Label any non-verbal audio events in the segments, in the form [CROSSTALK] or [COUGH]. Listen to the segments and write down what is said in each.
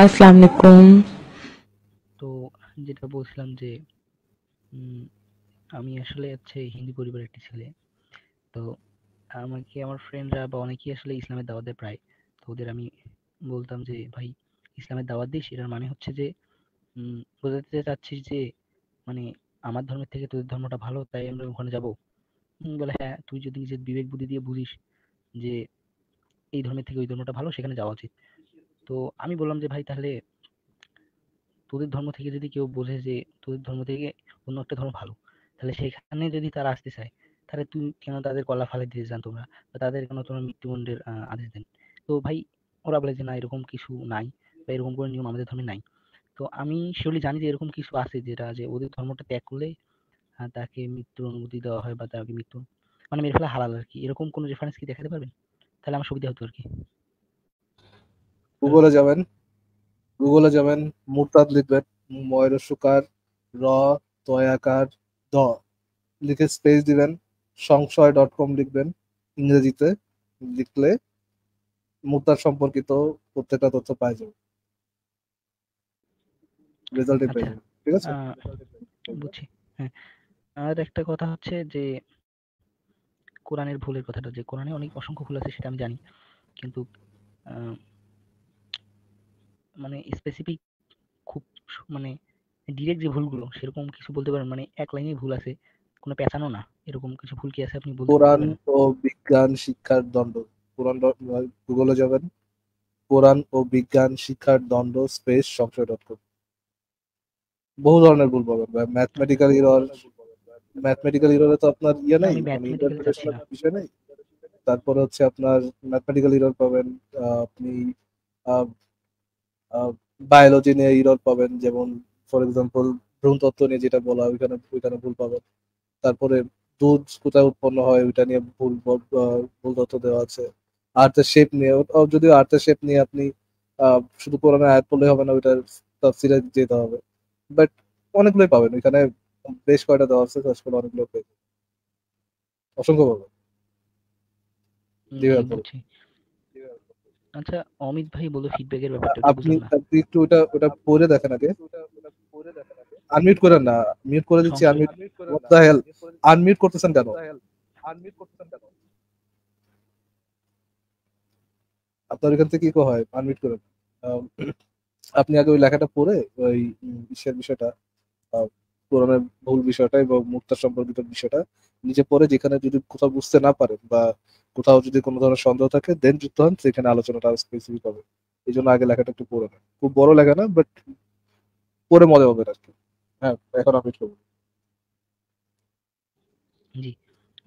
আসসালামু আলাইকুম তো যেটা বলছিলাম যে আমি আসলে হচ্ছে হিন্দু পরিবারের একটি ছেলে তো আমাকে আমার ফ্রেন্ডরা বা অনেকেই আসলে ইসলামের দাওয়াত দেয় প্রায় তো ওদের আমি বলতাম যে ভাই ইসলামের দাওয়াত দিস এটার মানে হচ্ছে যে বোঝাতে চাচ্ছিস যে মানে আমার ধর্মের থেকে তোদের ধর্মটা ভালো তাই আমরা ওখানে যাবো বলে হ্যাঁ তুই যদি নিজের বিবেক বুদ্ধি দিয়ে বুঝিস যে এই ধর্মের থেকে ওই ধর্মটা ভালো সেখানে যাওয়া উচিত তো আমি বললাম যে ভাই তাহলে তোদের ধর্ম থেকে যদি কেউ বোঝে যে তোদের ধর্ম থেকে অন্য একটা ধর্ম ভালো তাহলে সেখানে যদি তারা আসতে চায় তাহলে তুই কেন তাদের কলা ফালে দিতে চান তোমরা বা তাদের কেন তোমরা মৃত্যুদণ্ডের আদেশ দেন তো ভাই ওরা বলে যে না এরকম কিছু নাই বা এরকম কোনো নিয়ম আমাদের ধর্মে নাই তো আমি সেগুলি জানি যে এরকম কিছু আছে যেটা যে ওদের ধর্মটা ত্যাগ করলে তাকে মৃত্যুর অনুমতি দেওয়া হয় বা তাকে মৃত্যু মানে মেরে ফেলা হালাল আর কি এরকম কোনো রেফারেন্স কি দেখাতে পারবেন তাহলে আমার সুবিধা হতো আর কি গুগলে যাবেন গুগলে যাবেন মুরতাদ লিখবেন ময়রসুকার র তয়াকার দ লিখে স্পেস দিবেন সংশয় ডট কম লিখবেন ইংরেজিতে লিখলে মুরতাদ সম্পর্কিত প্রত্যেকটা তথ্য পাই যাবে রেজাল্ট আচ্ছা, পেয়ে ঠিক আছে বুঝি হ্যাঁ আর একটা কথা হচ্ছে যে কোরআনের ভুলের কথাটা যে কোরআনে অনেক অসংখ্য ভুল আছে সেটা আমি জানি কিন্তু মানে স্পেসিফিক খুব মানে ডিরেক্ট যে ভুলগুলো সেরকম কিছু বলতে পারেন মানে এক লাইনে ভুল আছে কোনো পেঁচানো না এরকম কিছু ভুল কি আছে আপনি বলতে কোরআন ও বিজ্ঞান শিক্ষার দণ্ড কোরআন গুগলে যাবেন কোরআন ও বিজ্ঞান শিক্ষার দণ্ড স্পেস সংশয় ডট কম বহু ধরনের ভুল পাবেন ম্যাথমেটিক্যাল ইরর ম্যাথমেটিক্যাল ইররে তো আপনার ইয়ে মানে নাই বিষয় নেই তারপরে হচ্ছে আপনার ম্যাথমেটিক্যাল ইরর পাবেন আপনি বায়োলজি নিয়ে ইরর পাবেন যেমন ফর এক্সাম্পল ভ্রূণতত্ত্ব নিয়ে যেটা বলা হয় ওইখানে ওইখানে ভুল পাবেন তারপরে দুধ কোথায় উৎপন্ন হয় ওইটা নিয়ে ভুল ভুল তথ্য দেওয়া আছে আর্থের শেপ নিয়ে যদিও আর্থের শেপ নিয়ে আপনি শুধু কোরআনে আয়াত পড়লে হবে না ওইটার তাফসিরে যেতে হবে বাট অনেকগুলোই পাবেন ওইখানে বেশ কয়টা দেওয়া আছে সার্চ করলে অনেকগুলো পেয়ে অসংখ্য পাবেন আচ্ছা অমিত ভাই বলো এর ব্যাপারটা আপনি আপনি একটু ওটা ওটা পরে দেখেন আগে আনমিউট করেন না মিউট করে দিচ্ছি unmute what the hell unmute করতেছেন কেন আনমিউট করতেছেন কেন আপনার এখান থেকে কি হয় আনমিউট করেন আপনি আগে ওই লেখাটা পড়ে ওই বিষয়ের বিষয়টা মানে ভুল বিষয়টা এবং মুক্তা সম্পর্কিত বিষয়টা নিজে পরে যেখানে যদি কোথাও বুঝতে না পারেন বা কোথাও যদি কোনো ধরনের সন্দেহ থাকে দেন যুক্ত হন সেখানে আলোচনাটা আরো স্পেসিফিক হবে এই জন্য আগে লেখাটা একটু পুরো না খুব বড় লেখা না বাট পরে মজা হবে আর কি হ্যাঁ এখন আমি একটু জি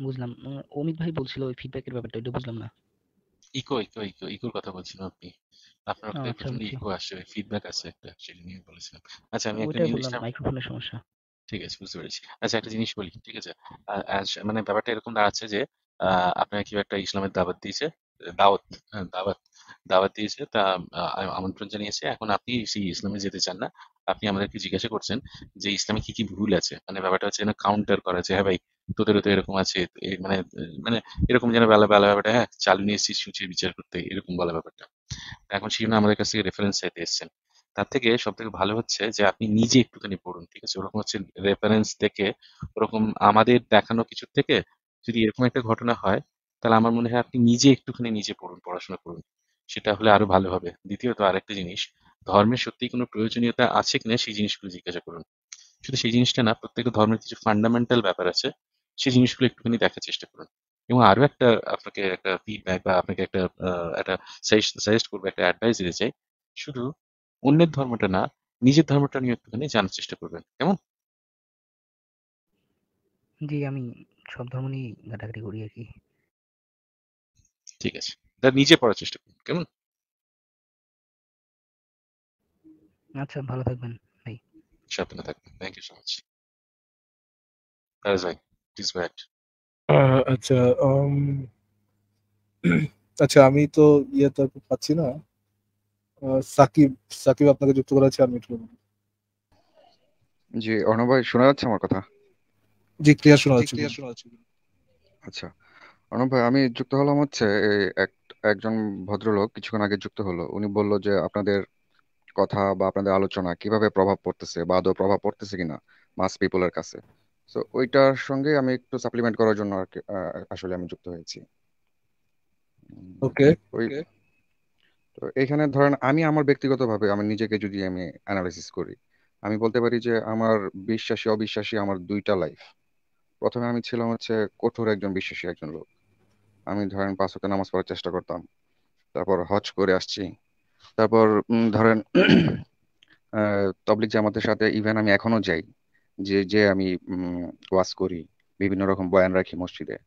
বুঝলাম অমিত ভাই বলছিল ওই ফিডব্যাকের ব্যাপারটা এটা বুঝলাম না ইকো ইকো ইকো ইকোর কথা বলছিলাম আপনি আপনার আচ্ছা, ইকো আসে ফিডব্যাক আছে একটা সেটা নিয়ে বলেছিলাম আচ্ছা আমি একটা জিনিস মাইক্রোফোনের সমস্যা ঠিক আছে বুঝতে পেরেছি আচ্ছা একটা জিনিস বলি ঠিক আছে মানে ব্যাপারটা এরকম দাঁড়াচ্ছে যে আপনাকে কি একটা ইসলামের দাওয়াত দিয়েছে দাওয়াত দাওয়াত দাওয়াত দিয়েছে তা আমন্ত্রণ জানিয়েছে এখন আপনি সেই ইসলামে যেতে চান না আপনি আমাদেরকে জিজ্ঞাসা করছেন যে ইসলামে কি কি ভুল আছে মানে ব্যাপারটা হচ্ছে না কাউন্টার করা যে হ্যাঁ ভাই তোদেরও তো এরকম আছে মানে মানে এরকম যেন বেলা বেলা ব্যাপারটা হ্যাঁ চালু নিয়ে এসেছি বিচার করতে এরকম বলা ব্যাপারটা এখন সেই জন্য আমাদের কাছ থেকে রেফারেন্স চাইতে এসছেন তার থেকে সব থেকে ভালো হচ্ছে যে আপনি নিজে একটুখানি পড়ুন ঠিক আছে ওরকম হচ্ছে রেফারেন্স দেখে ওরকম আমাদের দেখানো কিছুর থেকে যদি এরকম একটা ঘটনা হয় তাহলে আমার মনে হয় আপনি নিজে একটুখানি নিজে পড়ুন পড়াশোনা করুন সেটা হলে আরো ভালো হবে দ্বিতীয়ত আরেকটা জিনিস ধর্মের সত্যি কোনো প্রয়োজনীয়তা আছে কিনা সেই জিনিসগুলো জিজ্ঞাসা করুন শুধু সেই জিনিসটা না প্রত্যেক ধর্মের কিছু ফান্ডামেন্টাল ব্যাপার আছে সেই জিনিসগুলো একটুখানি দেখার চেষ্টা করুন এবং আরো একটা আপনাকে একটা ফিডব্যাক বা আপনাকে একটা একটা সাজেস্ট করবো একটা অ্যাডভাইস দিতে চাই শুধু অন্যের ধর্মটা না নিজের ধর্মটা নিয়ে একটুখানি জানার চেষ্টা করবেন কেমন জি আমি সব ধর্ম নিয়ে ঘাটাঘাটি করি আর কি ঠিক আছে তা নিজে পড়ার চেষ্টা করুন কেমন আচ্ছা ভালো থাকবেন ভাই সাবধানে থাকবেন থ্যাংক ইউ সো মাচ ভাই প্লিজ ব্যাট আচ্ছা [CLEARS THROAT] আচ্ছা আমি তো ইয়ে তো পাচ্ছি না সাকিব সাকিব আপনাকে যুক্ত করা আছে জি অর্ণব ভাই শোনা যাচ্ছে আমার কথা জি ক্লিয়ার শোনা যাচ্ছে ক্লিয়ার শোনা যাচ্ছে আচ্ছা অর্ণব ভাই আমি যুক্ত হলাম হচ্ছে এক একজন ভদ্রলোক কিছুক্ষণ আগে যুক্ত হলো উনি বলল যে আপনাদের কথা বা আপনাদের আলোচনা কিভাবে প্রভাব পড়তেছে বা আদৌ প্রভাব পড়তেছে কিনা মাস পিপলের কাছে তো ওইটার সঙ্গে আমি একটু সাপ্লিমেন্ট করার জন্য আসলে আমি যুক্ত হয়েছি ওকে তো এখানে ধরেন আমি আমার ব্যক্তিগতভাবে আমি নিজেকে যদি আমি অ্যানালাইসিস করি আমি বলতে পারি যে আমার বিশ্বাসী অবিশ্বাসী আমার দুইটা লাইফ প্রথমে আমি ছিলাম হচ্ছে কঠোর একজন বিশ্বাসী একজন লোক আমি ধরেন পাঁচ ওয়াক্ত নামাজ পড়ার চেষ্টা করতাম তারপর হজ করে আসছি তারপর ধরেন তবলিক [CLEARS THROAT] জামাতের সাথে ইভেন আমি এখনো যাই যে যে আমি ওয়াজ করি বিভিন্ন রকম বয়ান রাখি মসজিদে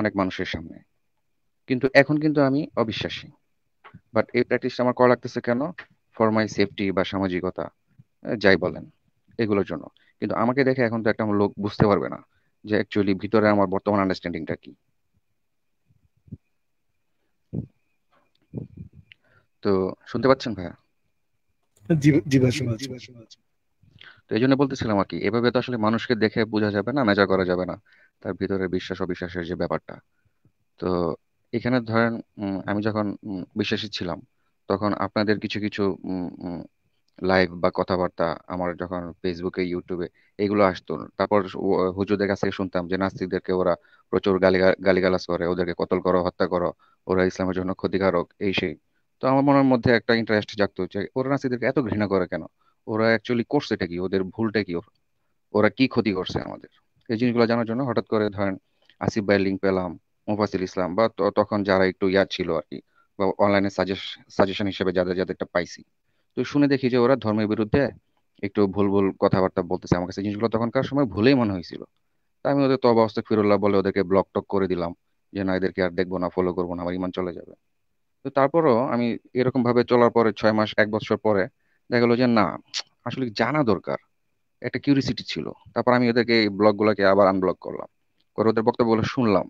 অনেক মানুষের সামনে কিন্তু এখন কিন্তু আমি অবিশ্বাসী বাট এই প্র্যাকটিসটা আমার করা লাগতেছে কেন ফর মাই সেফটি বা সামাজিকতা যাই বলেন এগুলোর জন্য কিন্তু আমাকে দেখে এখন তো একটা লোক বুঝতে পারবে না যে অ্যাকচুয়ালি ভিতরে আমার বর্তমান আন্ডারস্ট্যান্ডিংটা কি তো শুনতে পাচ্ছেন ভাইয়া তো এই জন্য বলতেছিলাম আর কি এভাবে তো আসলে মানুষকে দেখে বোঝা যাবে না মেজার করা যাবে না তার ভিতরে বিশ্বাস অবিশ্বাসের যে ব্যাপারটা তো এখানে ধরেন উম, আমি যখন উম, বিশ্বাসী ছিলাম তখন আপনাদের কিছু কিছু লাইভ বা কথাবার্তা আমার যখন ফেসবুকে ইউটিউবে এগুলো আসতো তারপর হুজুদের হুজুরদের কাছ থেকে শুনতাম যে নাস্তিকদেরকে ওরা প্রচুর গালি গালিগালাজ করে ওদেরকে কতল করো হত্যা করো ওরা ইসলামের জন্য ক্ষতিকারক এই সেই তো আমার মনের মধ্যে একটা ইন্টারেস্ট জাগতো যে ওরা নাস্তিকদেরকে এত ঘৃণা করে কেন ওরা অ্যাকচুয়ালি করছে এটা কি ওদের ভুলটা কি ওরা কি ক্ষতি করছে আমাদের এই জিনিসগুলো জানার জন্য হঠাৎ করে ধরেন আসিফ ভাইয়ের লিঙ্ক পেলাম মুফাসিল ইসলাম বা তখন যারা একটু ইয়া ছিল আর কি বা অনলাইনে সাজেশন হিসেবে যাদের যাদের একটা পাইছি তো শুনে দেখি যে ওরা ধর্মের বিরুদ্ধে একটু ভুল ভুল কথাবার্তা বলতেছে আমার কাছে জিনিসগুলো তখনকার সময় ভুলেই মনে হয়েছিল তা আমি ওদের তো অবস্থা ফিরুল্লাহ বলে ওদেরকে ব্লক টক করে দিলাম যে না এদেরকে আর দেখবো না ফলো করবো না আমার ইমান চলে যাবে তো তারপরও আমি এরকম ভাবে চলার পরে ছয় মাস এক বছর পরে দেখা গেলো যে না আসলে জানা দরকার একটা কিউরিসিটি ছিল তারপর আমি ওদেরকে এই ব্লগগুলোকে আবার আনব্লক করলাম করে ওদের বক্তব্যগুলো শুনলাম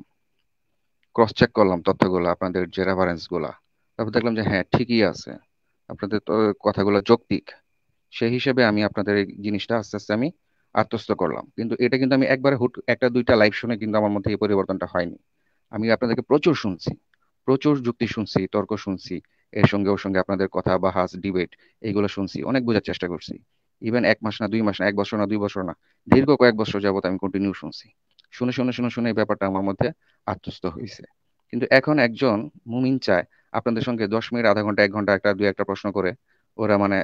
ক্রস চেক করলাম তথ্যগুলো আপনাদের যে রেফারেন্স গুলা তারপর দেখলাম যে হ্যাঁ ঠিকই আছে আপনাদের কথাগুলো যৌক্তিক সেই হিসেবে আমি আপনাদের এই জিনিসটা আস্তে আস্তে আমি আত্মস্থ করলাম কিন্তু এটা কিন্তু আমি একবারে হুট একটা দুইটা লাইভ শুনে কিন্তু আমার মধ্যে এই পরিবর্তনটা হয়নি আমি আপনাদেরকে প্রচুর শুনছি প্রচুর যুক্তি শুনছি তর্ক শুনছি এর সঙ্গে ওর সঙ্গে আপনাদের কথা বাহাস ডিবেট এইগুলো শুনছি অনেক বোঝার চেষ্টা করছি ইভেন এক মাস না দুই মাস না এক বছর না দুই বছর না দীর্ঘ কয়েক বছর যাবত আমি কন্টিনিউ শুনছি শুনে শুনে শুনে শুনে এই ব্যাপারটা আমার মধ্যে আত্মস্থ হয়েছে কিন্তু এখন একজন মুমিন চায় আপনাদের সঙ্গে দশ মিনিট আধা ঘন্টা এক ঘন্টা একটা দুই একটা প্রশ্ন করে ওরা মানে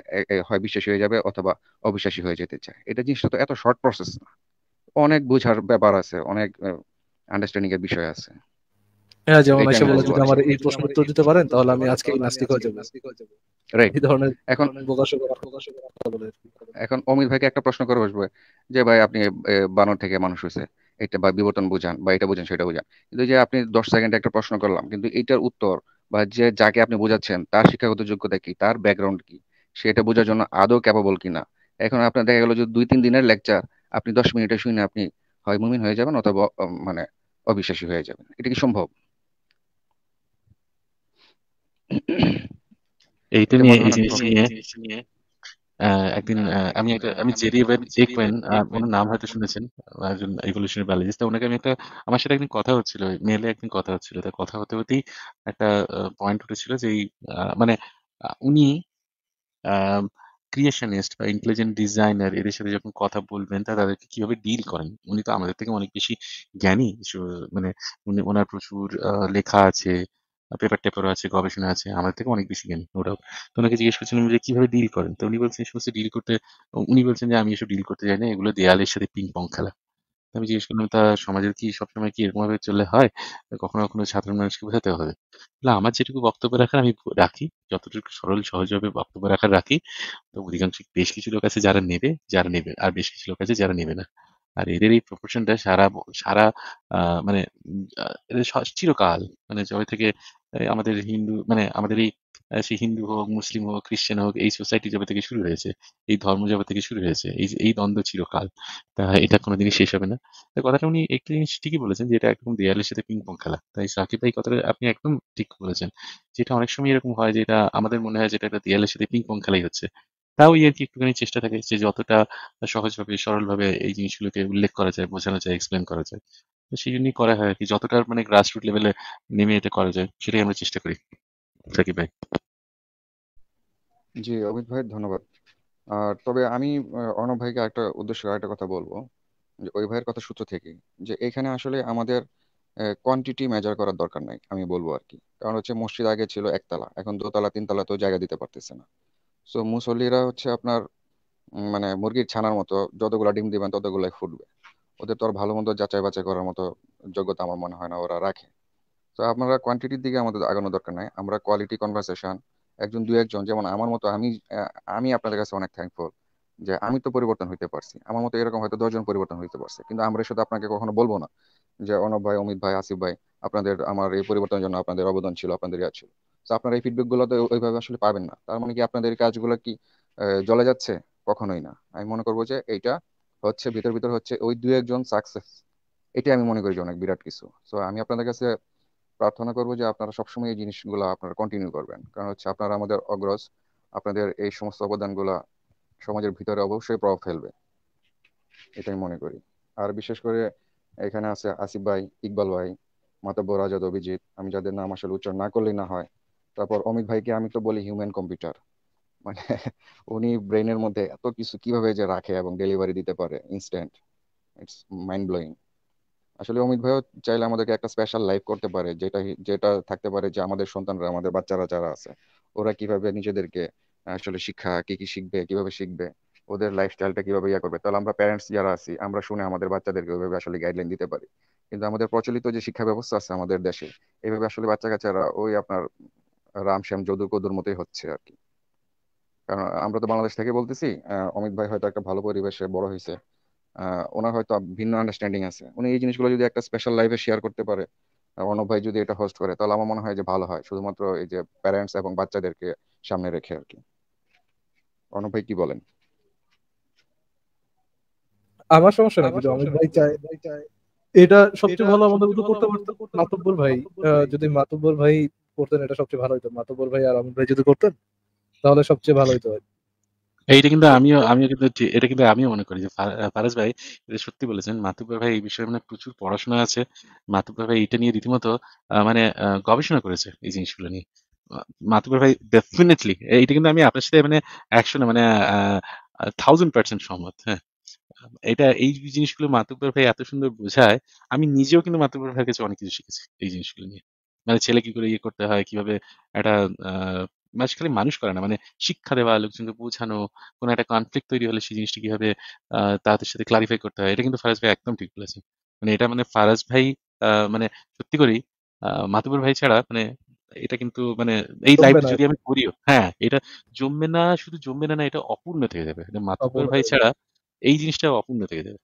হয় বিশ্বাসী হয়ে যাবে অথবা অবিশ্বাসী হয়ে যেতে চায় এটা জিনিসটা তো এত শর্ট প্রসেস না অনেক বোঝার ব্যাপার আছে অনেক আন্ডারস্ট্যান্ডিং এর বিষয় আছে হ্যাঁ যেমন এসে বলে যদি আমার এই প্রশ্ন উত্তর দিতে পারেন তাহলে আমি আজকে নাস্তিক হয়ে যাব রাইট এই ধরনের এখন এখন অমিত ভাইকে একটা প্রশ্ন করে বসবে যে ভাই আপনি বানর থেকে মানুষ হয়েছে এটা বা বিবর্তন বুঝান বা এটা বুঝান সেটা বোঝান কিন্তু যে আপনি দশ সেকেন্ডে একটা প্রশ্ন করলাম কিন্তু এটার উত্তর বা যে যাকে আপনি বোঝাচ্ছেন তার শিক্ষাগত যোগ্যতা কি তার ব্যাকগ্রাউন্ড কি সেটা বোঝার জন্য আদৌ ক্যাপাবল কিনা এখন আপনার দেখা গেল যে দুই তিন দিনের লেকচার আপনি দশ মিনিটে শুনে আপনি হয় মুমিন হয়ে যাবেন অথবা মানে অবিশ্বাসী হয়ে যাবেন এটা কি সম্ভব এই তুমি এই জিনিস নিয়ে একদিন আমি একটা আমি জেরি ওয়েন জেক ওয়েন ওনার নাম হয়তো শুনেছেন একজন ইভলিউশনারি বায়োলজিস্ট তো ওনাকে আমি একটা আমার সাথে একদিন কথা হচ্ছিল মেলে একদিন কথা হচ্ছিল তা কথা হতে হতেই একটা পয়েন্ট উঠেছিল যে মানে উনি ক্রিয়েশনিস্ট বা ইন্টেলিজেন্ট ডিজাইনার এদের সাথে যখন কথা বলবেন তা তাদেরকে কিভাবে ডিল করেন উনি তো আমাদের থেকে অনেক বেশি জ্ঞানী মানে উনি ওনার প্রচুর লেখা আছে পেপার টেপারও আছে গবেষণা আছে আমাদের থেকে অনেক বেশি জ্ঞানী ওরাও তো ওনাকে জিজ্ঞেস করছিলাম যে কিভাবে ডিল করেন তো উনি বলছেন এই সমস্ত ডিল করতে উনি বলছেন যে আমি এসব ডিল করতে চাই না এগুলো দেয়ালের সাথে পিং পং খেলা আমি জিজ্ঞেস করলাম তা সমাজের কি সবসময় কি এরকম ভাবে চললে হয় কখনো কখনো সাধারণ মানুষকে বোঝাতে হবে না আমার যেটুকু বক্তব্য রাখার আমি রাখি যতটুকু সরল সহজভাবে বক্তব্য রাখার রাখি তো অধিকাংশ বেশ কিছু লোক আছে যারা নেবে যারা নেবে আর বেশ কিছু লোক আছে যারা নেবে না আর এদের এই প্রফেশনটা সারা সারা মানে চিরকাল মানে যবে থেকে আমাদের হিন্দু মানে আমাদের এই সে হিন্দু হোক মুসলিম হোক খ্রিস্টান হোক এই সোসাইটি জবে থেকে শুরু হয়েছে এই ধর্ম জবে থেকে শুরু হয়েছে এই এই দ্বন্দ্ব চিরকাল তা এটা কোনোদিনই শেষ হবে না কথাটা উনি একটি জিনিস ঠিকই বলেছেন যে এটা একদম দেয়ালের সাথে পিং পং খেলা তাই সাকিব ভাই কথাটা আপনি একদম ঠিক বলেছেন যেটা অনেক সময় এরকম হয় যেটা আমাদের মনে হয় যেটা একটা দেয়ালের সাথে পিং পং খেলাই হচ্ছে তাও আর কি একটুখানি চেষ্টা থাকে যে যতটা সহজভাবে সরলভাবে এই জিনিসগুলোকে উল্লেখ করা যায় বোঝানো যায় এক্সপ্লেন করা যায় তো সেই জন্যই করা হয় কি যতটা মানে গ্রাসরুট লেভেলে নেমে এতে করা যায় সেটাই আমরা চেষ্টা করি থাকি ভাই জি অমিত ভাই ধন্যবাদ আর তবে আমি অর্ণব ভাইকে একটা উদ্দেশ্য একটা কথা বলবো যে ওই ভাইয়ের কথা সূত্র থেকে যে এখানে আসলে আমাদের কোয়ান্টিটি মেজার করার দরকার নাই আমি বলবো আর কি কারণ হচ্ছে মসজিদ আগে ছিল একতলা এখন দোতলা তিনতলা তো জায়গা দিতে পারতেছে না সো মুসল্লিরা হচ্ছে আপনার মানে মুরগির ছানার মতো যতগুলো ডিম দিবেন ততগুলাই ফুটবে ওদের তো আর ভালো মন্দ যাচাই বাছাই করার মতো যোগ্যতা আমার মনে হয় না ওরা রাখে তো আপনারা কোয়ান্টিটির দিকে আমাদের আগানো দরকার নাই আমরা কোয়ালিটি কনভারসেশন একজন দু একজন যেমন আমার মতো আমি আমি আপনাদের কাছে অনেক থ্যাঙ্কফুল যে আমি তো পরিবর্তন হইতে পারছি আমার মতো এরকম হয়তো দশজন পরিবর্তন হইতে পারছে কিন্তু আমরা শুধু আপনাকে কখনো বলবো না যে অনব ভাই অমিত ভাই আসিফ ভাই আপনাদের আমার এই পরিবর্তনের জন্য আপনাদের অবদান ছিল আপনাদের ইয়া ছিল তো আপনারা এই ফিডব্যাক গুলো তো ওইভাবে আসলে পাবেন না তার মানে কি আপনাদের কাজগুলো কি জলে যাচ্ছে কখনোই না আমি মনে করবো যে এইটা হচ্ছে ভিতর ভিতর হচ্ছে ওই দু একজন সাকসেস এটাই আমি মনে করি যে অনেক বিরাট কিছু সো আমি আপনাদের কাছে প্রার্থনা করব যে আপনারা সবসময় এই জিনিসগুলো আপনারা কন্টিনিউ করবেন কারণ হচ্ছে আপনারা আমাদের অগ্রজ আপনাদের এই সমস্ত অবদানগুলা সমাজের ভিতরে অবশ্যই প্রভাব ফেলবে এটাই মনে করি আর বিশেষ করে এখানে আছে আসিফ ভাই ইকবাল ভাই মাতাব্বর আজাদ অভিজিৎ আমি যাদের নাম আসলে উচ্চারণ না করলেই না হয় তারপর অমিত ভাইকে আমি তো বলি হিউম্যান কম্পিউটার মানে উনি ব্রেনের মধ্যে এত কিছু কিভাবে যে রাখে এবং ডেলিভারি দিতে পারে ইনস্ট্যান্ট ইটস মাইন্ড ব্লোয়িং আসলে অমিত ভাইও চাইলে আমাদেরকে একটা স্পেশাল লাইফ করতে পারে যেটা যেটা থাকতে পারে যে আমাদের সন্তানরা আমাদের বাচ্চারা যারা আছে ওরা কিভাবে নিজেদেরকে আসলে শিক্ষা কি কি শিখবে কিভাবে শিখবে ওদের লাইফস্টাইলটা কিভাবে ইয়া করবে তাহলে আমরা প্যারেন্টস যারা আছি আমরা শুনে আমাদের বাচ্চাদেরকে ওইভাবে আসলে গাইডলাইন দিতে পারি কিন্তু আমাদের প্রচলিত যে শিক্ষা ব্যবস্থা আছে আমাদের দেশে এইভাবে আসলে বাচ্চা কাচ্চারা ওই আপনার রাম শ্যাম যদুর কদুর মতোই হচ্ছে আর কি কারণ আমরা তো বাংলাদেশ থেকে বলতেছি অমিত ভাই হয়তো একটা ভালো পরিবেশে বড় হয়েছে ওনার হয়তো ভিন্ন আন্ডারস্ট্যান্ডিং আছে উনি এই জিনিসগুলো যদি একটা স্পেশাল লাইভে শেয়ার করতে পারে অর্ণব ভাই যদি এটা হোস্ট করে তাহলে আমার মনে হয় যে ভালো হয় শুধুমাত্র এই যে প্যারেন্টস এবং বাচ্চাদেরকে সামনে রেখে আর কি অর্ণব ভাই কি বলেন আমার সমস্যা নাই কিন্তু অমিত ভাই চায় এটা সবচেয়ে ভালো আমাদের মতো করতে পারতো মাতব্বর ভাই যদি মাতব্বর ভাই করতেন এটা সবচেয়ে ভালো হইতো মাতব্বর ভাই আর অমিত ভাই যদি করতেন তাহলে সবচেয়ে ভালো হইতে হয় এইটা কিন্তু আমিও আমিও কিন্তু এটা কিন্তু আমিও মনে করি যে ফারাজ ভাই এটা সত্যি বলেছেন মাতুব্বা ভাই এই বিষয়ে মানে প্রচুর পড়াশোনা আছে মাতুব্বা ভাই এটা নিয়ে রীতিমতো মানে গবেষণা করেছে এই জিনিসগুলো নিয়ে মাতুব্বা ভাই ডেফিনেটলি এইটা কিন্তু আমি আপনার সাথে মানে মানে থাউজেন্ড পার্সেন্ট সহমত হ্যাঁ এটা এই জিনিসগুলো ভাই এত সুন্দর বোঝায় আমি নিজেও কিন্তু মাতুব্বার ভাইয়ের কাছে অনেক কিছু শিখেছি এই জিনিসগুলো নিয়ে মানে ছেলে কি করে ইয়ে করতে হয় কিভাবে একটা বেসিক্যালি মানুষ করে না মানে শিক্ষা দেওয়া লোকজনকে বোঝানো কোনো একটা কনফ্লিক্ট তৈরি হলে সেই জিনিসটা কিভাবে তাদের সাথে ক্লারিফাই করতে হয় এটা কিন্তু ফারাজ ভাই একদম ঠিক বলেছেন মানে এটা মানে ফারাজ ভাই মানে সত্যি করি মাতুবুর ভাই ছাড়া মানে এটা কিন্তু মানে এই লাইভ যদি আমি করিও হ্যাঁ এটা জমবে না শুধু জমবে না না এটা অপূর্ণ থেকে যাবে মাতুবুর ভাই ছাড়া এই জিনিসটা অপূর্ণ থেকে যাবে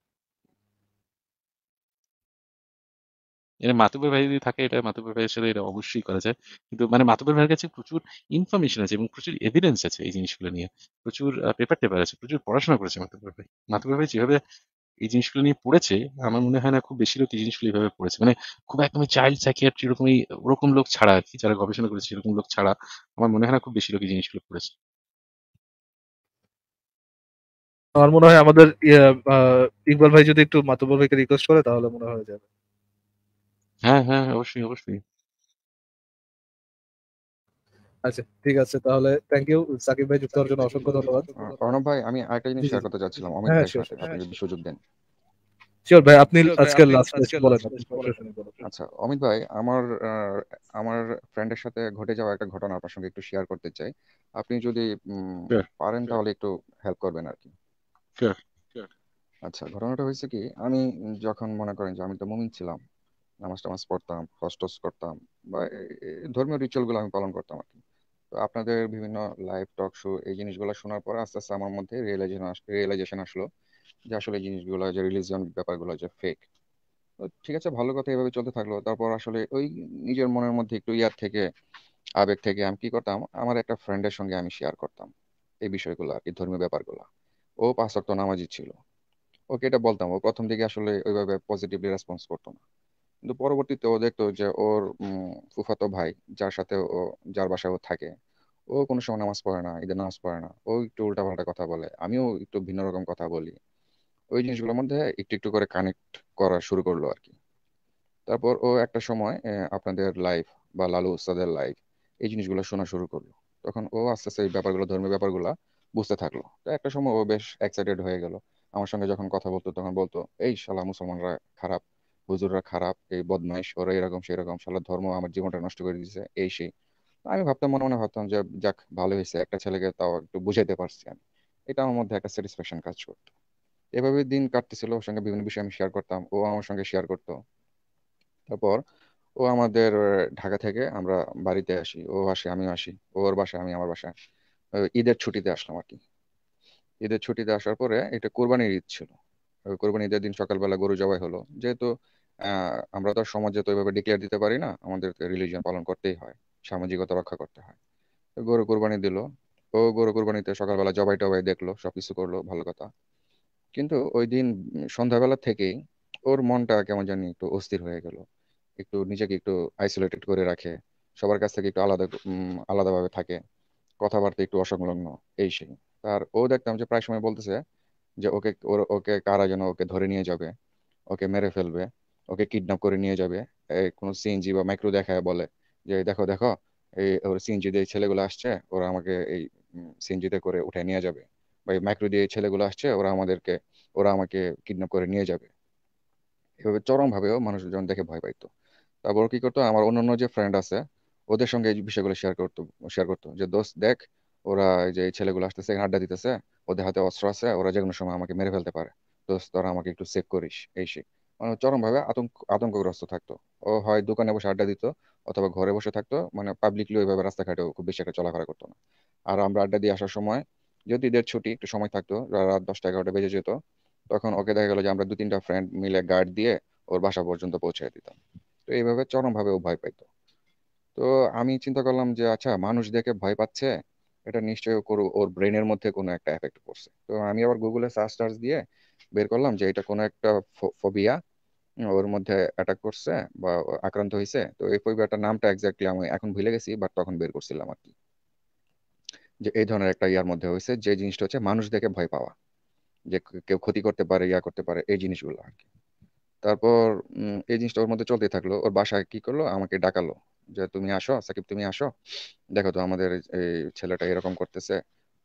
এটা মাতুবের ভাই যদি থাকে এটা মাতুবের ভাইয়ের সাথে এটা অবশ্যই করা যায় কিন্তু মানে মাতুবের ভাইয়ের কাছে প্রচুর ইনফরমেশন আছে এবং প্রচুর এভিডেন্স আছে এই জিনিসগুলো নিয়ে প্রচুর পেপার টেপার আছে প্রচুর পড়াশোনা করেছে মাতুবের ভাই মাতুবের ভাই যেভাবে এই জিনিসগুলো নিয়ে পড়েছে আমার মনে হয় না খুব বেশি লোক এই জিনিসগুলো এইভাবে পড়েছে মানে খুব একদমই চাইল্ড সাইকিয়াট্রি এরকমই ওরকম লোক ছাড়া আর কি যারা গবেষণা করেছে এরকম লোক ছাড়া আমার মনে হয় না খুব বেশি লোক এই জিনিসগুলো পড়েছে আমার মনে হয় আমাদের ইয়ে, ইকবাল ভাই যদি একটু মাতুবর ভাইকে রিকোয়েস্ট করে তাহলে মনে হয় যাবে হ্যাঁ, হ্যাঁ, হ্যাঁ, অবশ্যই, অবশ্যই। আচ্ছা, ঠিক আছে তাহলে থ্যাংক ইউ সাকিব ভাই যুক্ত হওয়ার জন্য অসংখ্য ধন্যবাদ। অর্ণব ভাই আমি আরেকটা জিনিস শেয়ার করতে চাচ্ছিলাম অমিত হ্যাঁ, আপনি যদি সুযোগ দেন। শিওর ভাই আপনি আজকে লাস্ট আজকে বলেন আচ্ছা অমিত ভাই আমার আমার ফ্রেন্ডের সাথে ঘটে যাওয়া একটা ঘটনা আপনার সঙ্গে একটু শেয়ার করতে চাই আপনি যদি উম, পারেন তাহলে একটু হেল্প করবেন আর কি আচ্ছা ঘটনাটা হয়েছে কি আমি যখন মনে করেন যে আমি তো মুমিন ছিলাম নামাজ টামাজ পড়তাম হস্টস করতাম বা ধর্মীয় রিচুয়াল গুলো আমি পালন করতাম আর কি তো আপনাদের বিভিন্ন লাইভ টক শো এই জিনিসগুলো শোনার পর আস্তে আস্তে আমার মধ্যে রিয়েলাইজেশন আসলো যে আসলে এই জিনিসগুলো যে রিলিজিয়ন ব্যাপারগুলো যে ফেক ঠিক আছে ভালো কথা এভাবে চলতে থাকলো তারপর আসলে ওই নিজের মনের মধ্যে একটু ইয়ার থেকে আবেগ থেকে আমি কি করতাম আমার একটা ফ্রেন্ডের সঙ্গে আমি শেয়ার করতাম এই বিষয়গুলো আর কি ধর্মীয় ব্যাপারগুলো ও পাঁচ ওয়াক্ত নামাজি ছিল ওকে এটা বলতাম ও প্রথম দিকে আসলে ওইভাবে পজিটিভলি রেসপন্স করতো না কিন্তু পরবর্তীতে ও দেখতো যে ওর ফুফাতো ভাই যার সাথে ও যার বাসায় ও থাকে ও কোনো সময় নামাজ পড়ে না ঈদের নামাজ পড়ে না ও একটু উল্টাপাল্টা কথা বলে আমিও একটু ভিন্ন রকম কথা বলি ওই জিনিসগুলোর মধ্যে একটু একটু করে কানেক্ট করা শুরু করলো আর কি তারপর ও একটা সময় আপনাদের লাইফ বা লালু উস্তাদের লাইফ এই জিনিসগুলো শোনা শুরু করলো তখন ও আস্তে আস্তে এই ব্যাপারগুলো ধর্মীয় ব্যাপারগুলো বুঝতে থাকলো তো একটা সময় ও বেশ এক্সাইটেড হয়ে গেল আমার সঙ্গে যখন কথা বলতো তখন বলতো এই শালা মুসলমানরা খারাপ হুজুররা খারাপ এই বদমাইশ ওরা এরকম সেই রকম সালা ধর্ম আমার জীবনটা নষ্ট করে দিয়েছে এই সেই আমি ভাবতাম মনে মনে ভাবতাম যে যাক ভালো হয়েছে একটা ছেলেকে তাও একটু বুঝাইতে পারছি আমি এটা আমার মধ্যে একটা স্যাটিসফ্যাকশন কাজ করতো এভাবে দিন কাটতেছিল ওর সঙ্গে বিভিন্ন বিষয় আমি শেয়ার করতাম ও আমার সঙ্গে শেয়ার করতো তারপর ও আমাদের ঢাকা থেকে আমরা বাড়িতে আসি ও আসে আমিও আসি ওর বাসায় আমি আমার বাসায় ঈদের ছুটিতে আসলাম আর কি ঈদের ছুটিতে আসার পরে এটা কোরবানির ঈদ ছিল কোরবানি ঈদের দিন সকালবেলা গরু জবাই হলো যেহেতু আমরা তো সমাজে তো এভাবে ডিক্লেয়ার দিতে পারি না আমাদের রিলিজিয়ন পালন করতেই হয় সামাজিকতা রক্ষা করতে হয় গরু কোরবানি দিল ও গরু কোরবানিতে সকালবেলা জবাই টবাই দেখলো সবকিছু করলো ভালো কথা কিন্তু ওই দিন সন্ধ্যাবেলা থেকেই ওর মনটা কেমন জানি একটু অস্থির হয়ে গেল একটু নিজেকে একটু আইসোলেটেড করে রাখে সবার কাছ থেকে একটু আলাদা আলাদাভাবে থাকে কথাবার্তা একটু অসংলগ্ন এই সেই আর ও দেখতাম যে প্রায় সময় বলতেছে যে ওকে ওকে কারা যেন ওকে ধরে নিয়ে যাবে ওকে মেরে ফেলবে ওকে কিডন্যাপ করে নিয়ে যাবে কোনো সিএনজি বা মাইক্রো দেখায় বলে যে দেখো দেখো এই ওর সিএনজি দিয়ে ছেলেগুলো আসছে ওরা আমাকে এই সিএনজিতে করে উঠে নিয়ে যাবে বা এই মাইক্রো দিয়ে ছেলেগুলো আসছে ওরা আমাদেরকে ওরা আমাকে কিডন্যাপ করে নিয়ে যাবে এভাবে চরমভাবেও মানুষজন দেখে ভয় পাইতো তারপর কি করতো আমার অন্যান্য যে ফ্রেন্ড আছে ওদের সঙ্গে এই বিষয়গুলো শেয়ার করতো শেয়ার করতো যে দোস্ত দেখ ওরা যে ছেলেগুলো আসতেছে আড্ডা দিতেছে ওদের হাতে অস্ত্র আছে ওরা যে কোনো সময় আমাকে মেরে ফেলতে পারে তো তোরা আমাকে একটু সেভ করিস এই সে মানে চরমভাবে আতঙ্ক আতঙ্কগ্রস্ত থাকতো ও হয় দোকানে বসে আড্ডা দিত অথবা ঘরে বসে থাকতো মানে পাবলিকলি ওইভাবে রাস্তাঘাটে খুব বেশি একটা চলাফেরা করতো না আর আমরা আড্ডা দিয়ে আসার সময় যদি ঈদের ছুটি একটু সময় থাকতো রাত দশটা এগারোটা বেজে যেত তখন ওকে দেখা গেলো যে আমরা দু তিনটা ফ্রেন্ড মিলে গার্ড দিয়ে ওর বাসা পর্যন্ত পৌঁছে দিতাম তো এইভাবে চরমভাবে ও ভয় পাইতো তো আমি চিন্তা করলাম যে আচ্ছা মানুষ দেখে ভয় পাচ্ছে এটা নিশ্চয়ই করো ওর ব্রেনের মধ্যে কোনো একটা এফেক্ট পড়ছে তো আমি আবার গুগলে সার্চ টার্চ দিয়ে বের করলাম যে এটা কোনো একটা ফোবিয়া ওর মধ্যে অ্যাটাক করছে বা আক্রান্ত হয়েছে তো এই ফোবিয়াটার নামটা এক্স্যাক্টলি আমি এখন ভুলে গেছি বাট তখন বের করছিলাম আর কি যে এই ধরনের একটা ইয়ার মধ্যে হয়েছে যে জিনিসটা হচ্ছে মানুষ দেখে ভয় পাওয়া যে কেউ ক্ষতি করতে পারে ইয়া করতে পারে এই জিনিসগুলো আর কি তারপর এই জিনিসটা ওর মধ্যে চলতে থাকলো ওর বাসায় কি করলো আমাকে ডাকালো যে তুমি আসো সাকিব তুমি আসো দেখো তো আমাদের এই ছেলেটা এরকম করতেছে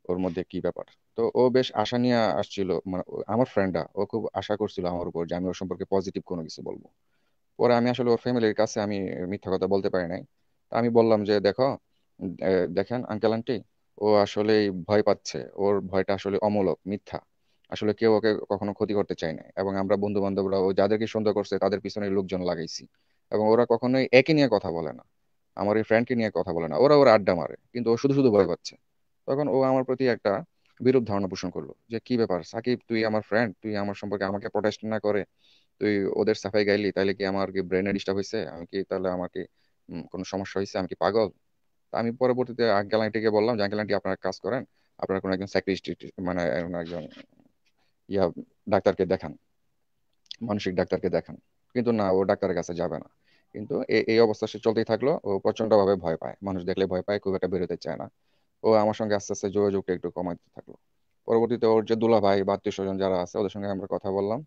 ওর মধ্যে কি ব্যাপার তো ও বেশ আশা নিয়ে আসছিল মানে আমার ফ্রেন্ডটা ও খুব আশা করছিল আমার উপর যে আমি ওর সম্পর্কে পজিটিভ কোনো কিছু বলবো পরে আমি আসলে ওর ফ্যামিলির কাছে আমি মিথ্যা কথা বলতে পারি নাই আমি বললাম যে দেখো দেখেন আঙ্কেল আন্টি ও আসলে ভয় পাচ্ছে ওর ভয়টা আসলে অমূলক মিথ্যা আসলে কেউ ওকে কখনো ক্ষতি করতে চায় না এবং আমরা বন্ধু বান্ধবরা ও যাদেরকে সন্দেহ করছে তাদের পিছনে লোকজন লাগাইছি এবং ওরা কখনোই একই নিয়ে কথা বলে না আমার এই ফ্রেন্ডকে নিয়ে কথা বলে না ওরা ওর আড্ডা মারে কিন্তু ও শুধু শুধু ভয় পাচ্ছে তখন ও আমার প্রতি একটা বিরূপ ধারণা পোষণ করলো যে কি ব্যাপার সাকিব তুই আমার ফ্রেন্ড তুই আমার সম্পর্কে আমাকে প্রোটেস্ট না করে তুই ওদের সাফাই গাইলি তাহলে কি আমার কি ব্রেনে ডিস্টার্ব হয়েছে আমি কি তাহলে আমাকে কোনো সমস্যা হয়েছে আমি কি পাগল আমি পরবর্তীতে আঙ্কেল আন্টিকে বললাম যে আঙ্কেল আন্টি আপনারা কাজ করেন আপনারা কোনো একজন সাইক্রিস্ট মানে একজন ইয়া ডাক্তারকে দেখান মানসিক ডাক্তারকে দেখান কিন্তু না ও ডাক্তারের কাছে যাবে না কিন্তু এই অবস্থা সে চলতেই থাকলো ও প্রচন্ড ভাবে ভয় পায় মানুষ দেখলে ভয় পায় খুব একটা বেরোতে চায় না ও আমার সঙ্গে আস্তে আস্তে যোগাযোগটা একটু কমাইতে থাকলো পরবর্তীতে ওর যে ভাই বা আত্মীয় স্বজন যারা আছে ওদের সঙ্গে আমরা কথা বললাম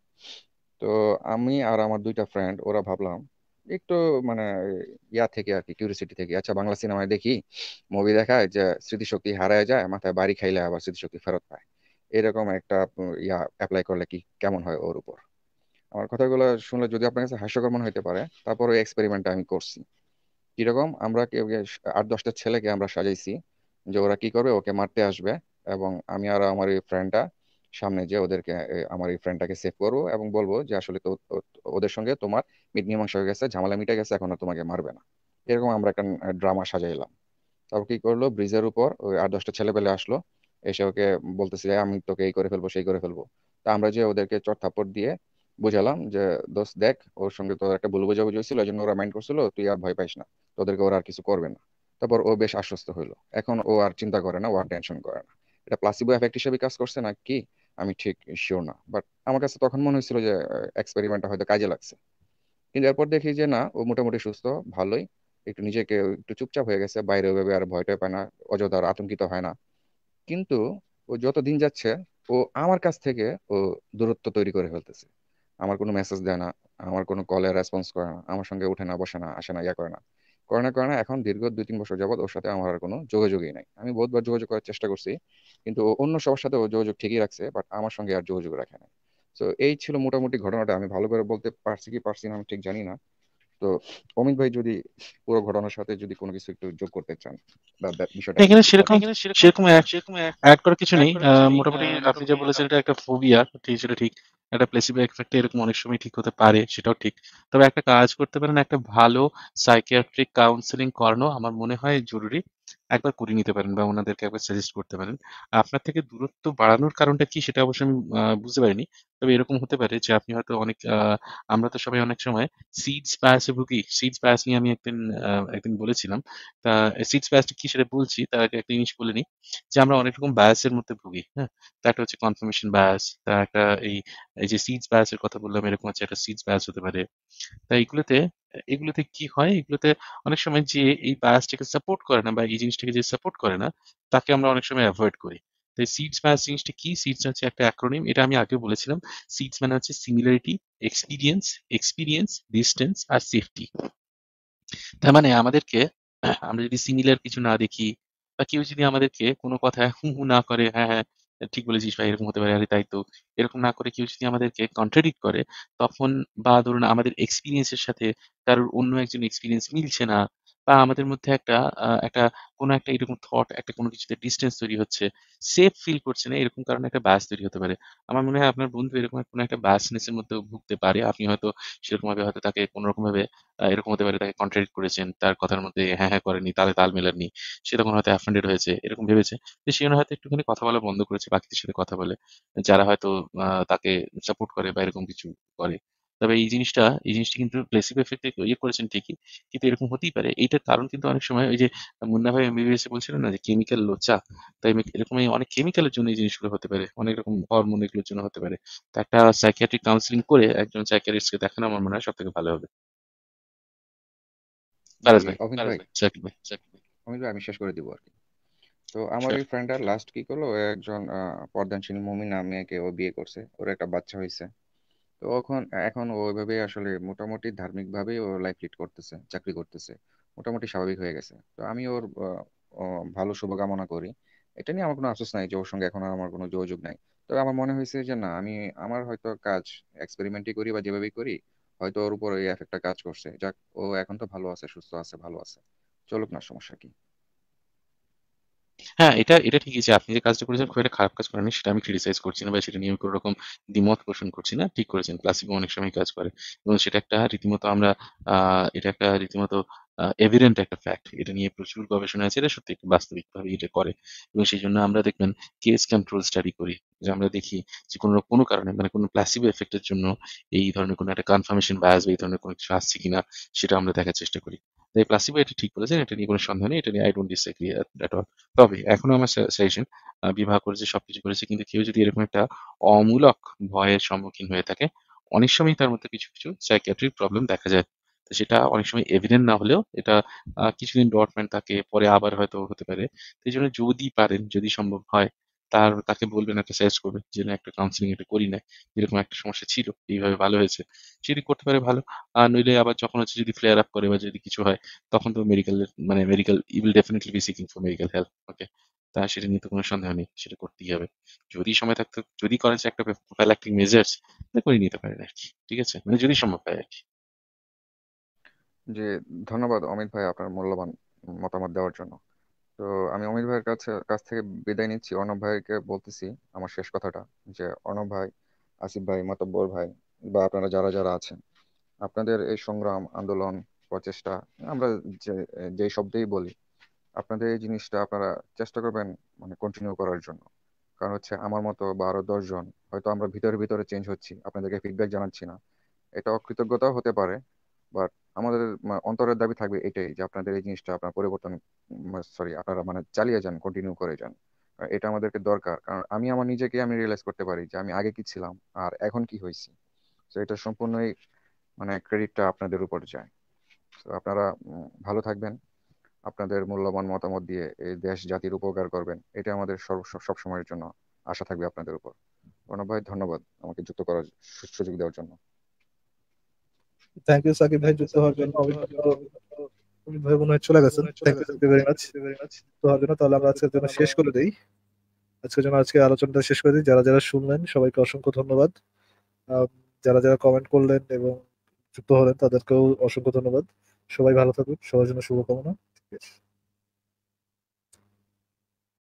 তো আমি আর আমার দুইটা ফ্রেন্ড ওরা ভাবলাম একটু মানে ইয়া থেকে আর কি কিউরিসিটি থেকে আচ্ছা বাংলা সিনেমায় দেখি মুভি দেখায় যে স্মৃতিশক্তি হারায় যায় মাথায় বাড়ি খাইলে আবার স্মৃতিশক্তি ফেরত পায় এরকম একটা ইয়া অ্যাপ্লাই করলে কি কেমন হয় ওর উপর আমার কথাগুলো শুনলে যদি আপনার কাছে হাস্যকর মনে হইতে পারে তারপর ওই এক্সপেরিমেন্টটা আমি করছি কিরকম আমরা আট দশটা ছেলেকে আমরা সাজাইছি যে ওরা কি করবে ওকে মারতে আসবে এবং আমি আর আমার ওই ফ্রেন্ডটা সামনে যে ওদেরকে আমার এই ফ্রেন্ডটাকে সেভ করবো এবং বলবো যে আসলে তো ওদের সঙ্গে তোমার মিট মীমাংসা হয়ে গেছে ঝামেলা মিটে গেছে এখন আর তোমাকে মারবে না এরকম আমরা একটা ড্রামা সাজাইলাম তারপর কি করলো ব্রিজের উপর ওই আট দশটা ছেলে পেলে আসলো এসে ওকে বলতেছে আমি তোকে এই করে ফেলবো সেই করে ফেলবো তা আমরা যে ওদেরকে চট থাপড় দিয়ে বুঝালাম যে দোস্ত দেখ ওর সঙ্গে তোর একটা ভুল বোঝাবুঝি হয়েছিল ওই জন্য ওরা মাইন্ড করছিল তুই আর ভয় পাইস না তোদেরকে ওরা আর কিছু করবে না তারপর ও বেশ আশ্বস্ত হইলো এখন ও আর চিন্তা করে না ও আর টেনশন করে না এটা প্লাসিবো এফেক্ট হিসেবে কাজ করছে না কি আমি ঠিক শিওর না বাট আমার কাছে তখন মনে হয়েছিল যে এক্সপেরিমেন্টটা হয়তো কাজে লাগছে কিন্তু এরপর দেখি যে না ও মোটামুটি সুস্থ ভালোই একটু নিজেকে একটু চুপচাপ হয়ে গেছে বাইরে ওভাবে আর ভয় টয় পায় না অযথা আর আতঙ্কিত হয় না কিন্তু ও যত দিন যাচ্ছে ও আমার কাছ থেকে ও দূরত্ব তৈরি করে ফেলতেছে আমার কোনো মেসেজ দেয় না আমার কোনো কলে রেসপন্স করে না আমার সঙ্গে উঠে না বসে না আসে না ইয়া করে না করে না করে না এখন দীর্ঘ দুই তিন বছর যাবৎ ওর সাথে আমার আর কোনো যোগাযোগই নাই আমি বহুতবার যোগাযোগ করার চেষ্টা করছি কিন্তু অন্য সবার সাথে ও যোগাযোগ ঠিকই রাখছে বাট আমার সঙ্গে আর যোগাযোগ রাখে না তো এই ছিল মোটামুটি ঘটনাটা আমি ভালো করে বলতে পারছি কি পারছি না আমি ঠিক জানি না তো অমিত ভাই যদি পুরো ঘটনার সাথে যদি কোনো কিছু একটু যোগ করতে চান বা বিষয়টা এখানে সেরকম সেরকম সেরকম অ্যাড করার কিছু নেই মোটামুটি হ্যাঁ, আপনি যা বলেছেন এটা একটা ফোবিয়া সেটা ঠিক একটা প্লেসিবো এফেক্ট এরকম অনেক সময় ঠিক হতে পারে সেটাও ঠিক তবে একটা কাজ করতে পারেন একটা ভালো সাইকিয়াট্রিক কাউন্সিলিং করানো আমার মনে হয় জরুরি একবার করিয়ে নিতে পারেন বা ওনাদেরকে একবার সাজেস্ট করতে পারেন। আপনার থেকে দূরত্ব বাড়ানোর কারণটা কি সেটা অবশ্যই আমি বুঝতে পারিনি। তবে এরকম হতে পারে যে আপনি হয়তো অনেক আমরা তো সবাই অনেক সময় সিডস প্যাস ভুগি। সিডস প্যাস নিয়ে আমি একদিন একদিন বলেছিলাম। তা সিডস bias কি সেটা বলছি। তার আগে একটা জিনিস বলে নিই। যে আমরা অনেক রকম bias এর মধ্যে ভুগি। হ্যাঁ? তা একটা হচ্ছে কনফার্মেশন বায়াস তা একটা এই, যে সিডস bias এর কথা বললাম এরকম হচ্ছে একটা সিডস প্যাস হতে পারে। তা এগুলোতে এগুলোতে কি হয় এগুলোতে অনেক সময় যে এই বায়াসটাকে সাপোর্ট করে না বা এই জিনিসটাকে যে সাপোর্ট করে না তাকে আমরা অনেক সময় অ্যাভয়েড করি তো সিডস বায়াস জিনিসটা কি সিডস হচ্ছে একটা অ্যাক্রোনিম এটা আমি আগে বলেছিলাম সিডস মানে হচ্ছে সিমিলারিটি এক্সপিরিয়েন্স এক্সপিরিয়েন্স ডিস্টেন্স আর সেফটি তার মানে আমাদেরকে আমরা যদি সিমিলার কিছু না দেখি বা কেউ যদি আমাদেরকে কোনো কথায় হু হু না করে হ্যাঁ হ্যাঁ ঠিক বলেছিস ভাই এরকম হতে পারে আরে তাই তো এরকম না করে কেউ যদি আমাদেরকে কন্ট্রাডিক্ট করে তখন বা ধরুন আমাদের এক্সপিরিয়েন্সের সাথে কারোর অন্য একজন এক্সপিরিয়েন্স মিলছে না বা আমাদের মধ্যে একটা একটা কোনো একটা এরকম থট একটা কোনো কিছুতে ডিস্টেন্স তৈরি হচ্ছে সেফ ফিল করছে না এরকম কারণে একটা বাস তৈরি হতে পারে আমার মনে হয় আপনার বন্ধু এরকম কোনো একটা বাসনেসের মধ্যে ভুগতে পারে আপনি হয়তো সেরকমভাবে হয়তো তাকে কোনোরকমভাবে এরকম হতে পারে তাকে কন্ট্রাক্ট করেছেন তার কথার মধ্যে হ্যাঁ হ্যাঁ করেনি তালে তাল মেলাননি সে তখন হয়তো অ্যাফেন্ডেড হয়েছে এরকম ভেবেছে যে সে হয়তো একটুখানি কথা বলা বন্ধ করেছে বাকিদের সাথে কথা বলে যারা হয়তো তাকে সাপোর্ট করে বা এরকম কিছু করে তবে এই জিনিসটা এই জিনিসটা কিন্তু প্লেসিবো এফেক্ট ইয়ে করেছেন ঠিকই কিন্তু এরকম হতেই পারে এইটার কারণ কিন্তু অনেক সময় ওই যে মুন্না ভাই এমবিবিএস এ বলছিলেন না যে কেমিক্যাল লোচা তাই এরকম অনেক কেমিক্যালের জন্য এই জিনিসগুলো হতে পারে অনেক রকম হরমোন এগুলোর জন্য হতে পারে তা একটা সাইকিয়াট্রিক কাউন্সিলিং করে একজন কে দেখানো আমার মনে হয় সব থেকে ভালো হবে বারাজ ভাই সাকিব ভাই অমিত ভাই আমি শেষ করে দিব আর কি তো আমার আচ্ছা। ওই ফ্রেন্ডটা লাস্ট কি করলো একজন পর্দানশীল মুমি নামে কে ও বিয়ে করছে ওর একটা বাচ্চা হয়েছে তো এখন এখন ওইভাবে আসলে মোটামুটি ধার্মিক ভাবে ও লাইফ লিড করতেছে চাকরি করতেছে মোটামুটি স্বাভাবিক হয়ে গেছে তো আমি ওর ভালো শুভকামনা করি এটা নিয়ে আমার কোনো আফসোস নাই যে ওর সঙ্গে এখন আমার কোনো যোগাযোগ নাই তবে আমার মনে হয়েছে যে না আমি আমার হয়তো কাজ এক্সপেরিমেন্টই করি বা যেভাবেই করি হয়তো ওর উপর এই এফেক্টটা কাজ করছে যাক ও এখন তো ভালো আছে সুস্থ আছে ভালো আছে চলুক না সমস্যা কি হ্যাঁ এটা এটা ঠিকই যে আপনি যে কাজটা করেছেন খুব একটা খারাপ কাজ করেনি সেটা আমি ক্রিটিসাইজ করছি না বা সেটা নিয়ে কোনো রকম দ্বিমত পোষণ করছি না ঠিক করেছেন ক্লাসিকও অনেক সময় কাজ করে এবং সেটা একটা রীতিমতো আমরা এটা একটা রীতিমতো এভিডেন্ট একটা ফ্যাক্ট এটা নিয়ে প্রচুর গবেষণা আছে এটা সত্যি বাস্তবিকভাবে এটা করে এবং সেই জন্য আমরা দেখবেন কেস কন্ট্রোল স্টাডি করি যে আমরা দেখি যে কোনো কোনো কারণে মানে কোনো প্লাসিবো এফেক্টের জন্য এই ধরনের কোনো একটা কনফার্মেশন বায়াস বা এই ধরনের কোনো কিছু আসছে কিনা সেটা আমরা দেখার চেষ্টা করি যে প্লাসিবো এটি ঠিক বলেছেন এটা নিয়ে কোনো সন্দেহ নেই এটা নিয়ে I don't disagree at all তবে এখনো আমার সাজেশন বিবাহ করেছে সবকিছু করেছে কিন্তু কেউ যদি এরকম একটা অমূলক ভয়ের সম্মুখীন হয়ে থাকে অনেক সময় তার মধ্যে কিছু কিছু সাইকিয়াট্রিক প্রবলেম দেখা যায় সেটা অনেক সময় এভিডেন্ট না হলেও এটা কিছুদিন ডটমেন্ট থাকে পরে আবার হয়তো হতে পারে সেই জন্য যদি পারেন যদি সম্ভব হয় তার তাকে বলবেন একটা সাজেস্ট করবে যে না একটা কাউন্সিলিং এটা করি না এরকম একটা সমস্যা ছিল এইভাবে ভালো হয়েছে সেটি করতে পারে ভালো আর নইলে আবার যখন হচ্ছে যদি ফ্লেয়ার আপ করে বা যদি কিছু হয় তখন তো মেডিকেল মানে মেডিকেল ই will definitely be seeking for medical help okay তা সেটা নিয়ে তো কোনো সন্দেহ নেই সেটা করতেই হবে যদি সময় থাকতো যদি করা যায় একটা প্রোফাইল্যাক্টিক মেজার্স করে নিতে পারেন আর কি ঠিক আছে মানে যদি সম্ভব হয় আর কি যে ধন্যবাদ অমিত ভাই আপনার মূল্যবান মতামত দেওয়ার জন্য তো আমি অমিত ভাইয়ের কাছে কাছ থেকে বিদায় নিচ্ছি অর্ণব ভাইকে বলতেছি আমার শেষ কথাটা যে অর্ণব ভাই আসিফ ভাই মতব্বর ভাই বা আপনারা যারা যারা আছেন আপনাদের এই সংগ্রাম আন্দোলন প্রচেষ্টা আমরা যে যে শব্দেই বলি আপনাদের এই জিনিসটা আপনারা চেষ্টা করবেন মানে কন্টিনিউ করার জন্য কারণ হচ্ছে আমার মতো বা আরো দশজন হয়তো আমরা ভিতরে ভিতরে চেঞ্জ হচ্ছি আপনাদেরকে ফিডব্যাক জানাচ্ছি না এটা অকৃতজ্ঞতাও হতে পারে বাট আমাদের অন্তরের দাবি থাকবে এটাই যে আপনাদের এই জিনিসটা আপনার পরিবর্তন সরি আপনারা মানে চালিয়ে যান কন্টিনিউ করে যান এটা আমাদেরকে দরকার কারণ আমি আমার নিজেকে আমি রিয়েলাইজ করতে পারি যে আমি আগে কি ছিলাম আর এখন কি হয়েছি তো এটা সম্পূর্ণই মানে ক্রেডিটটা আপনাদের উপর যায় তো আপনারা ভালো থাকবেন আপনাদের মূল্যবান মতামত দিয়ে এই দেশ জাতির উপকার করবেন এটা আমাদের সর্ব সব সময়ের জন্য আশা থাকবে আপনাদের উপর প্রণব ভাই ধন্যবাদ আমাকে যুক্ত করার সুযোগ দেওয়ার জন্য থ্যাংক ইউ সাকিব ভাই যুক্ত হওয়ার জন্য অমিত ভাই মনে হয় চলে গেছেন thank you Shakib very much তো হওয়ার জন্য তাহলে আমরা আজকের জন্য শেষ করে দিই আজকের জন্য আজকে আলোচনাটা শেষ করে দিই যারা যারা শুনলেন সবাইকে অসংখ্য ধন্যবাদ যারা যারা কমেন্ট করলেন এবং যুক্ত হলেন তাদেরকেও অসংখ্য ধন্যবাদ সবাই ভালো থাকুন সবার জন্য শুভকামনা ঠিক আছে